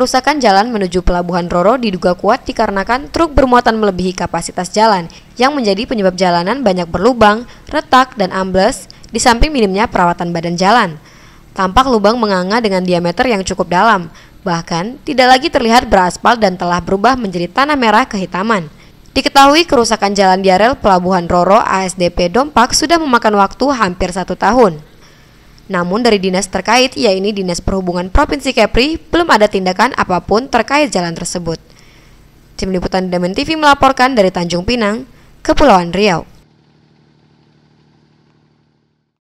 Kerusakan jalan menuju Pelabuhan Roro diduga kuat dikarenakan truk bermuatan melebihi kapasitas jalan yang menjadi penyebab jalanan banyak berlubang, retak, dan ambles di samping minimnya perawatan badan jalan. Tampak lubang menganga dengan diameter yang cukup dalam, bahkan tidak lagi terlihat beraspal dan telah berubah menjadi tanah merah kehitaman. Diketahui kerusakan jalan di areal Pelabuhan Roro ASDP Dompak sudah memakan waktu hampir satu tahun. Namun dari dinas terkait, yaitu Dinas Perhubungan Provinsi Kepri, belum ada tindakan apapun terkait jalan tersebut. Tim Liputan Demen TV melaporkan dari Tanjung Pinang, Kepulauan Riau.